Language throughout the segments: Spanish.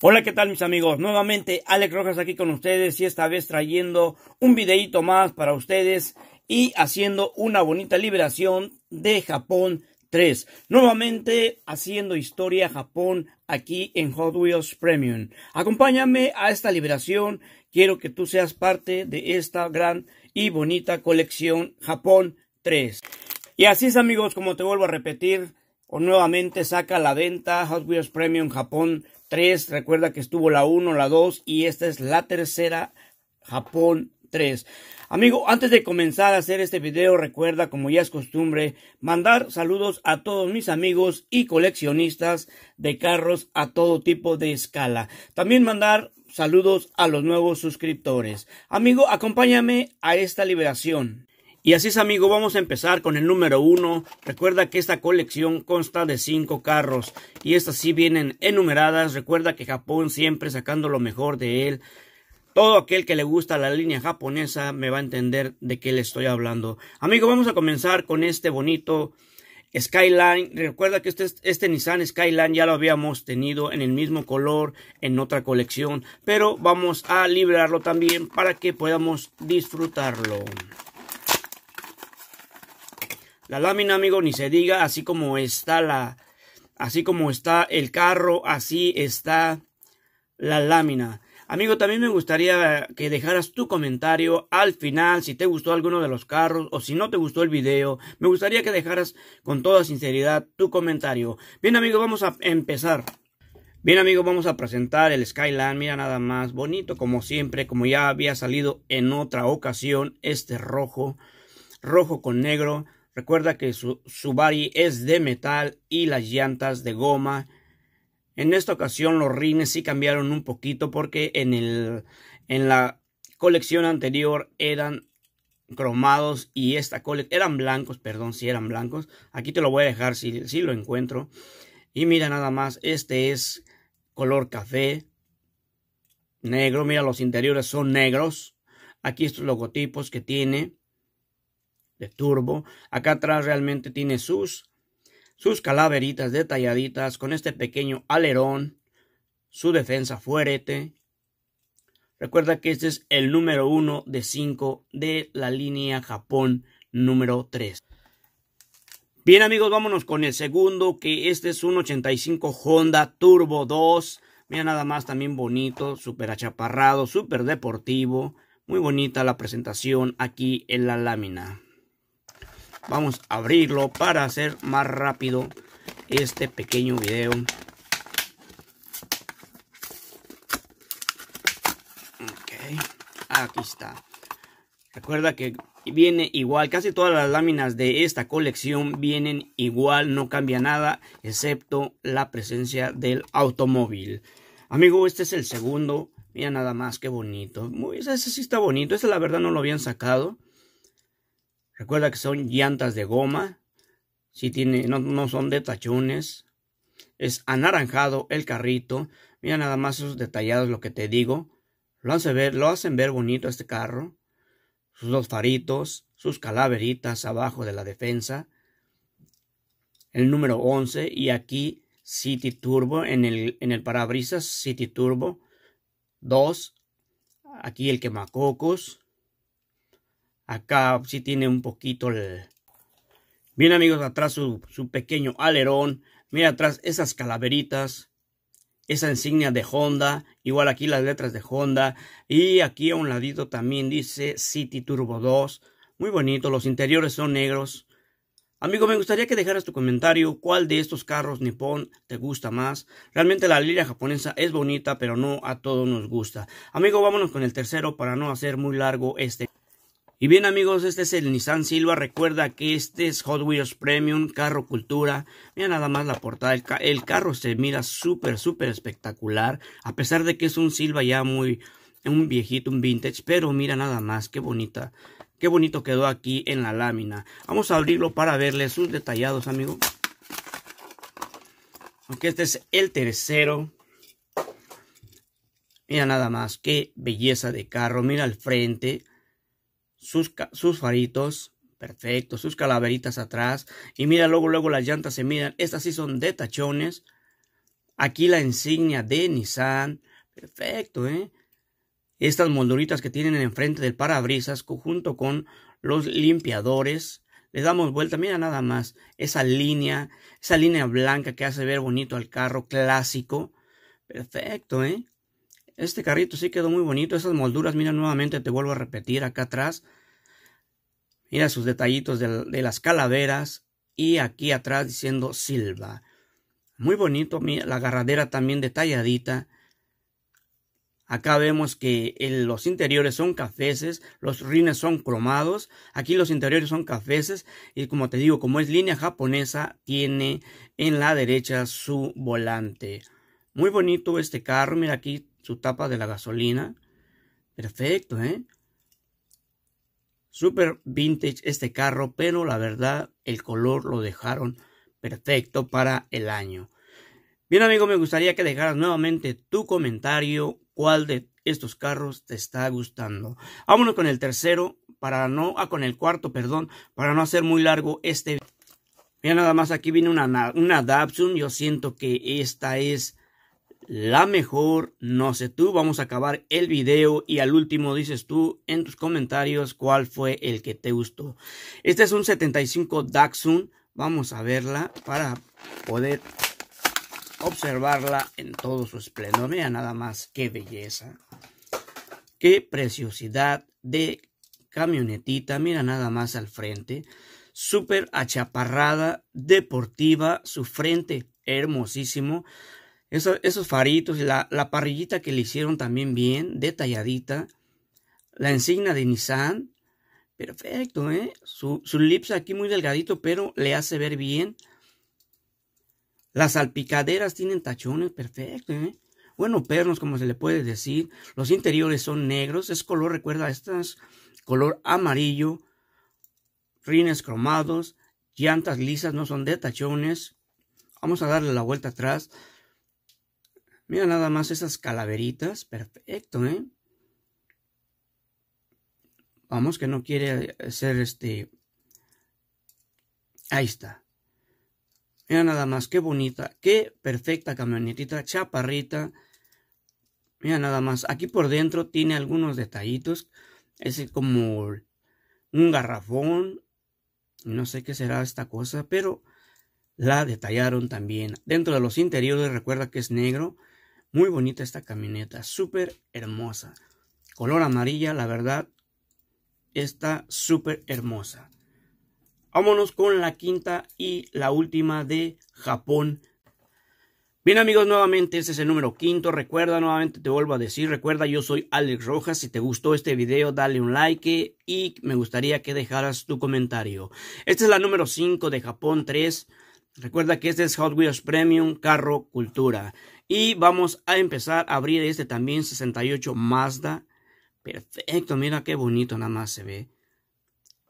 Hola, ¿qué tal mis amigos? Nuevamente Alex Rojas aquí con ustedes y esta vez trayendo un videíto más para ustedes y haciendo una bonita liberación de Japón 3. Nuevamente haciendo historia Japón aquí en Hot Wheels Premium. Acompáñame a esta liberación, quiero que tú seas parte de esta gran y bonita colección Japón 3. Y así es amigos, como te vuelvo a repetir, o nuevamente saca la venta Hot Wheels Premium Japón 3. Recuerda que estuvo la 1, la 2 y esta es la tercera Japón 3. Amigo, antes de comenzar a hacer este video, recuerda, como ya es costumbre, mandar saludos a todos mis amigos y coleccionistas de carros a todo tipo de escala. También mandar saludos a los nuevos suscriptores. Amigo, acompáñame a esta liberación. Y así es amigo, vamos a empezar con el número uno. Recuerda que esta colección consta de cinco carros y estas sí vienen enumeradas. Recuerda que Japón siempre sacando lo mejor de él. Todo aquel que le gusta la línea japonesa me va a entender de qué le estoy hablando. Amigo, vamos a comenzar con este bonito Skyline. Recuerda que este, este Nissan Skyline ya lo habíamos tenido en el mismo color en otra colección. Pero vamos a liberarlo también para que podamos disfrutarlo. La lámina, amigo, ni se diga, así como está la, así como está el carro, así está la lámina. Amigo, también me gustaría que dejaras tu comentario al final si te gustó alguno de los carros o si no te gustó el video. Me gustaría que dejaras con toda sinceridad tu comentario. Bien, amigo, vamos a empezar. Bien, amigo, vamos a presentar el Skyline. Mira nada más bonito, como siempre, como ya había salido en otra ocasión, este rojo, rojo con negro. Recuerda que su, su es de metal y las llantas de goma. En esta ocasión los rines sí cambiaron un poquito porque en, el, en la colección anterior eran cromados y esta colección eran blancos, perdón, si eran blancos. Aquí te lo voy a dejar si, si lo encuentro. Y mira nada más, este es color café, negro. Mira, los interiores son negros. Aquí estos logotipos que tiene de turbo. Acá atrás realmente tiene sus, sus calaveritas detalladitas con este pequeño alerón. Su defensa fuerte. Recuerda que este es el número uno de 5 de la línea Japón número 3. Bien amigos, vámonos con el segundo, que este es un 85 Honda Turbo 2. Mira nada más, también bonito, súper achaparrado, súper deportivo. Muy bonita la presentación aquí en la lámina. Vamos a abrirlo para hacer más rápido este pequeño video. Ok, aquí está. Recuerda que viene igual, casi todas las láminas de esta colección vienen igual, no cambia nada, excepto la presencia del automóvil. Amigo, este es el segundo, mira nada más, qué bonito. Muy, ese, sí está bonito, ese la verdad no lo habían sacado. Recuerda que son llantas de goma. Si tiene, no, son de tachones. Es anaranjado el carrito. Mira nada más sus detallados lo que te digo. Lo hacen ver, lo hacen ver bonito este carro. Sus dos faritos, sus calaveritas abajo de la defensa. El número 11 y aquí City Turbo en el, en el parabrisas City Turbo 2. Aquí el quemacocos. Acá sí tiene un poquito el... Bien amigos, atrás su, pequeño alerón. Mira atrás esas calaveritas. Esa insignia de Honda. Igual aquí las letras de Honda. Y aquí a un ladito también dice City Turbo 2. Muy bonito. Los interiores son negros. Amigo, me gustaría que dejaras tu comentario cuál de estos carros nipón te gusta más. Realmente la línea japonesa es bonita, pero no a todos nos gusta. Amigo, vámonos con el tercero para no hacer muy largo este. Y bien amigos, este es el Nissan Silva. Recuerda que este es Hot Wheels Premium, carro cultura. Mira nada más la portada. El, carro se mira súper, súper espectacular. A pesar de que es un Silva ya muy, un viejito, un vintage. Pero mira nada más, qué bonita. Qué bonito quedó aquí en la lámina. Vamos a abrirlo para verle sus detallados, amigos. Aunque este es el tercero. Mira nada más, qué belleza de carro. Mira al frente sus, faritos, perfecto, sus calaveritas atrás. Y mira, luego, luego las llantas se miran. Estas sí son de tachones. Aquí la insignia de Nissan. Perfecto, ¿eh? Estas molduritas que tienen enfrente del parabrisas junto con los limpiadores. Le damos vuelta, mira nada más. Esa línea, esa línea blanca que hace ver bonito al carro clásico. Perfecto, ¿eh? Este carrito sí quedó muy bonito. Esas molduras, mira nuevamente, te vuelvo a repetir acá atrás. Mira sus detallitos de, las calaveras. Y aquí atrás diciendo Silva. Muy bonito, mira, la agarradera también detalladita. Acá vemos que los interiores son cafeses, los rines son cromados, aquí los interiores son cafeses y como te digo, como es línea japonesa, tiene en la derecha su volante. Muy bonito este carro, mira aquí su tapa de la gasolina. Perfecto, ¿eh? Super vintage este carro, pero la verdad el color lo dejaron perfecto para el año. Bien amigo, me gustaría que dejaras nuevamente tu comentario, cuál de estos carros te está gustando. Vámonos con el tercero, para no, ah, con el cuarto, perdón, para no hacer muy largo este. Mira nada más, aquí viene una, una yo siento que esta es la mejor, no sé tú. Vamos a acabar el video y al último dices tú en tus comentarios cuál fue el que te gustó. Este es un 75 daxun Vamos a verla para poder observarla en todo su esplendor. Mira nada más qué belleza. Qué preciosidad de camionetita. Mira nada más al frente. Súper achaparrada, deportiva, su frente hermosísimo esos faritos, la, la parrillita que le hicieron también bien, detalladita. La insignia de Nissan, perfecto, ¿eh? Su, su lips aquí muy delgadito, pero le hace ver bien. Las salpicaderas tienen tachones, perfecto, ¿eh? Bueno, pernos, como se le puede decir. Los interiores son negros. Es color, recuerda, estas color amarillo. Rines cromados. Llantas lisas, no son de tachones. Vamos a darle la vuelta atrás. Mira nada más esas calaveritas. Perfecto, ¿eh? Vamos, que no quiere ser este... Ahí está. Mira nada más, qué bonita, qué perfecta camionetita, chaparrita. Mira nada más, aquí por dentro tiene algunos detallitos. Es como un garrafón. No sé qué será esta cosa, pero la detallaron también. Dentro de los interiores, recuerda que es negro. Muy bonita esta camioneta, súper hermosa. Color amarilla, la verdad, está súper hermosa. Vámonos con la quinta y la última de Japón. Bien amigos, nuevamente este es el número quinto. Recuerda, nuevamente te vuelvo a decir, recuerda, yo soy Alex Rojas. Si te gustó este video, dale un like y me gustaría que dejaras tu comentario. Esta es la número 5 de Japón 3. Recuerda que este es Hot Wheels Premium Carro Cultura. Y vamos a empezar a abrir este también 68 Mazda. Perfecto, mira qué bonito nada más se ve.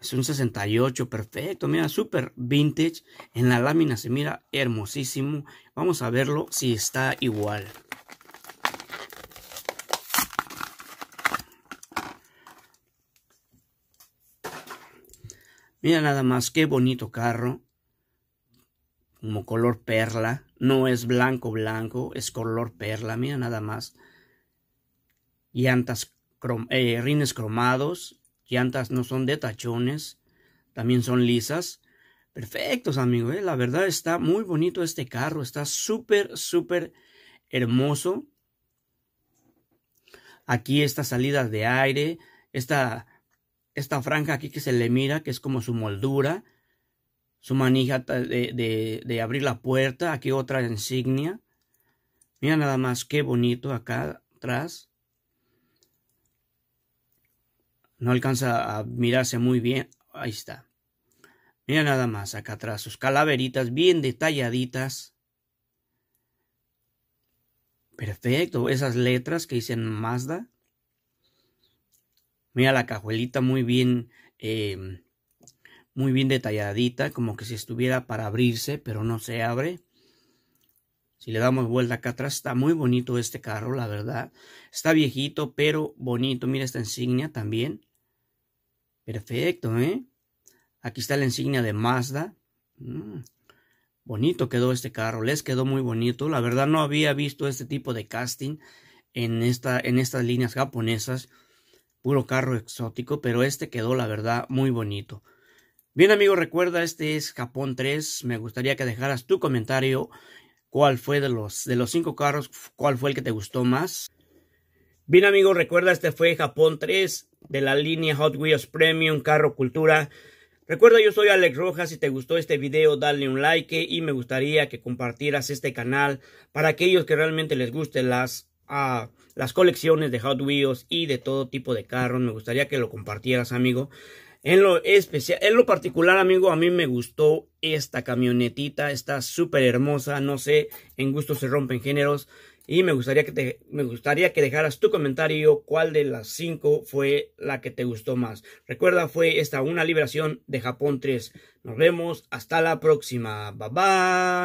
Es un 68, perfecto, mira, súper vintage. En la lámina se mira hermosísimo. Vamos a verlo si está igual. Mira nada más, qué bonito carro como color perla. No es blanco blanco, es color perla, mira nada más. Llantas, eh, rines cromados, llantas no son de tachones, también son lisas. Perfectos, amigos, eh, la verdad está muy bonito este carro, está súper, súper hermoso. Aquí estas salidas de aire, esta, esta franja aquí que se le mira, que es como su moldura, su manija de, abrir la puerta. Aquí otra insignia. Mira nada más qué bonito acá atrás. No alcanza a mirarse muy bien. Ahí está. Mira nada más acá atrás. Sus calaveritas bien detalladitas. Perfecto. Esas letras que dicen Mazda. Mira la cajuelita muy bien eh, muy bien detalladita, como que si estuviera para abrirse, pero no se abre. Si le damos vuelta acá atrás, está muy bonito este carro, la verdad. Está viejito, pero bonito. Mira esta insignia también. Perfecto, ¿eh? Aquí está la insignia de Mazda. Mm, bonito quedó este carro, les quedó muy bonito. La verdad no había visto este tipo de casting en, esta, en estas líneas japonesas. Puro carro exótico, pero este quedó la verdad muy bonito. Bien amigos, recuerda, este es Japón 3. Me gustaría que dejaras tu comentario. ¿Cuál fue de los, de los cinco carros? ¿Cuál fue el que te gustó más? Bien amigos, recuerda, este fue Japón 3 de la línea Hot Wheels Premium Carro Cultura. Recuerda, yo soy Alex Rojas. Si te gustó este video, dale un like y me gustaría que compartieras este canal para aquellos que realmente les gusten las, a ah, las colecciones de Hot Wheels y de todo tipo de carros. Me gustaría que lo compartieras, amigo. En lo especial, en lo particular, amigo, a mí me gustó esta camionetita, está súper hermosa, no sé, en gusto se rompen géneros. Y me gustaría que te, me gustaría que dejaras tu comentario cuál de las cinco fue la que te gustó más. Recuerda, fue esta una liberación de Japón 3. Nos vemos hasta la próxima. Bye bye.